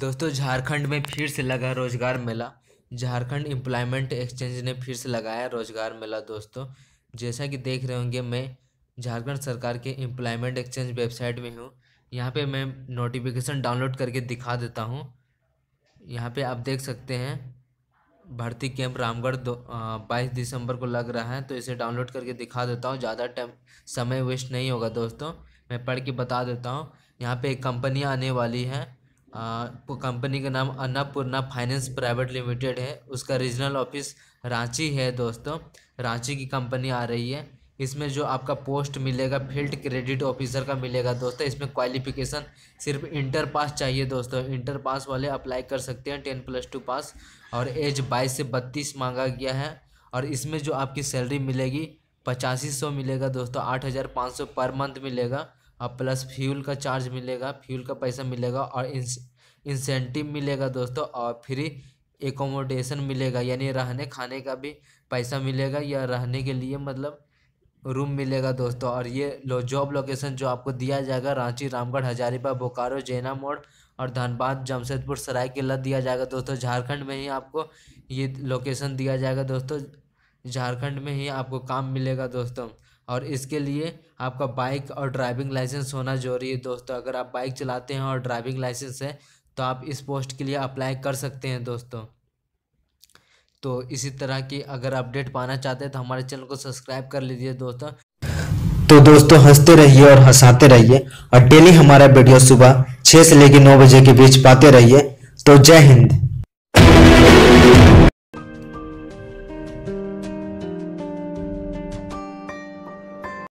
दोस्तों झारखंड में फिर से लगा रोजगार मेला झारखंड एम्प्लॉयमेंट एक्सचेंज ने फिर से लगाया रोजगार मेला दोस्तों जैसा कि देख रहे होंगे मैं झारखंड सरकार के एम्प्लॉयमेंट एक्सचेंज वेबसाइट में हूँ यहाँ पे मैं नोटिफिकेशन डाउनलोड करके दिखा देता हूँ यहाँ पे आप देख सकते हैं भर्ती कैंप रामगढ़ दो बाईस दिसंबर को लग रहा है तो इसे डाउनलोड करके दिखा देता हूँ ज़्यादा टाइम समय वेस्ट नहीं होगा दोस्तों मैं पढ़ के बता देता हूँ यहाँ पे एक कंपनी आने वाली है कंपनी का नाम अन्नापूर्णा फाइनेंस प्राइवेट लिमिटेड है उसका रीजनल ऑफिस रांची है दोस्तों रांची की कंपनी आ रही है इसमें जो आपका पोस्ट मिलेगा फील्ड क्रेडिट ऑफिसर का मिलेगा दोस्तों इसमें क्वालिफिकेशन सिर्फ इंटर पास चाहिए दोस्तों इंटर पास वाले अप्लाई कर सकते हैं टेन प्लस टू पास और एज बाईस से बत्तीस मांगा गया है और इसमें जो आपकी सैलरी मिलेगी पचासी सौ मिलेगा दोस्तों आठ हज़ार पाँच सौ पर मंथ मिलेगा और प्लस फ्यूल का चार्ज मिलेगा फ्यूल का पैसा मिलेगा और इंसेंटिव मिलेगा दोस्तों और फ्री एकोमोडेशन मिलेगा यानी रहने खाने का भी पैसा मिलेगा या रहने के लिए मतलब रूम मिलेगा दोस्तों और ये लो जॉब लोकेशन जो आपको दिया जाएगा रांची रामगढ़ हजारीबाग बोकारो जैना मोड़ और धनबाद जमशेदपुर सराय किला दिया जाएगा दोस्तों झारखंड में ही आपको ये लोकेशन दिया जाएगा दोस्तों झारखंड में ही आपको काम मिलेगा दोस्तों और इसके लिए आपका बाइक और ड्राइविंग लाइसेंस होना जरूरी है दोस्तों अगर आप बाइक चलाते हैं और ड्राइविंग लाइसेंस है तो आप इस पोस्ट के लिए अप्लाई कर सकते हैं दोस्तों तो इसी तरह की अगर अपडेट पाना चाहते हैं तो हमारे चैनल को सब्सक्राइब कर लीजिए दोस्तों तो दोस्तों हंसते रहिए और हंसाते रहिए और डेली हमारा वीडियो सुबह छः से लेकर नौ बजे के बीच पाते रहिए तो जय हिंद